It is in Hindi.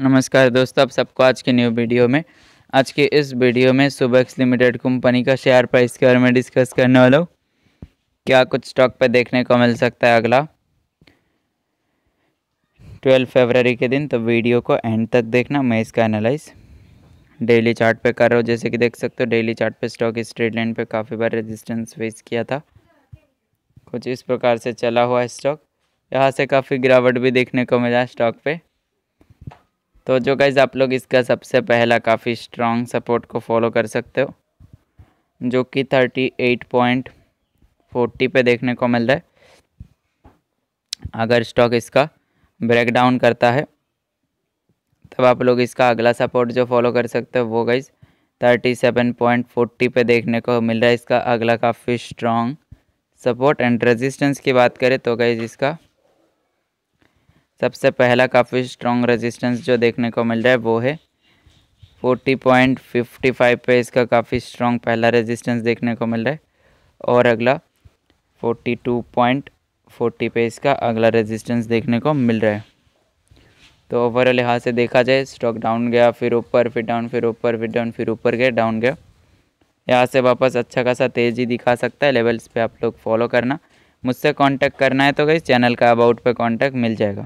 नमस्कार दोस्तों आप सबको आज के न्यू वीडियो में आज के इस वीडियो में सुबक्स लिमिटेड कंपनी का शेयर प्राइस के बारे में डिस्कस करने वाला हूँ क्या कुछ स्टॉक पर देखने को मिल सकता है अगला 12 फरवरी के दिन तो वीडियो को एंड तक देखना मैं इसका एनालाइज डेली चार्ट पे कर रहा हूँ जैसे कि देख सकते हो डेली चार्ट पे स्टॉक स्ट्रेट लाइन पे काफ़ी बार रेजिस्टेंस फेस किया था कुछ इस प्रकार से चला हुआ स्टॉक यहाँ से काफ़ी गिरावट भी देखने को मिला स्टॉक पे तो जो गाइज़ आप लोग इसका सबसे पहला काफ़ी स्ट्रॉन्ग सपोर्ट को फॉलो कर सकते हो जो कि थर्टी एट पॉइंट फोर्टी पर देखने को मिल रहा है अगर स्टॉक इसका ब्रेक डाउन करता है तब आप लोग इसका अगला सपोर्ट जो फॉलो कर सकते हो वो guys thirty seven point forty पे देखने को मिल रहा है इसका अगला काफ़ी स्ट्रॉन्ग सपोर्ट एंड रेजिस्टेंस की बात करें तो गाइज इसका सबसे पहला काफ़ी स्ट्रॉन्ग रेजिस्टेंस जो देखने को मिल रहा है वो है फोर्टी पॉइंट फिफ्टी फाइव पे इसका काफ़ी स्ट्रॉन्ग पहला रेजिस्टेंस देखने को मिल रहा है और अगला टू पॉइंट फोर्टी पे इसका अगला रेजिस्टेंस देखने को मिल रहा है तो ओवरऑल यहाँ से देखा जाए स्टॉक डाउन गया फिर ऊपर फिर डाउन फिर ऊपर फिर डाउन फिर ऊपर गया डाउन गया यहाँ से वापस अच्छा खासा तेज़ी दिखा सकता है लेवल्स पे आप लोग फॉलो करना मुझसे कांटेक्ट करना है तो गई चैनल का अबाउट पे कांटेक्ट मिल जाएगा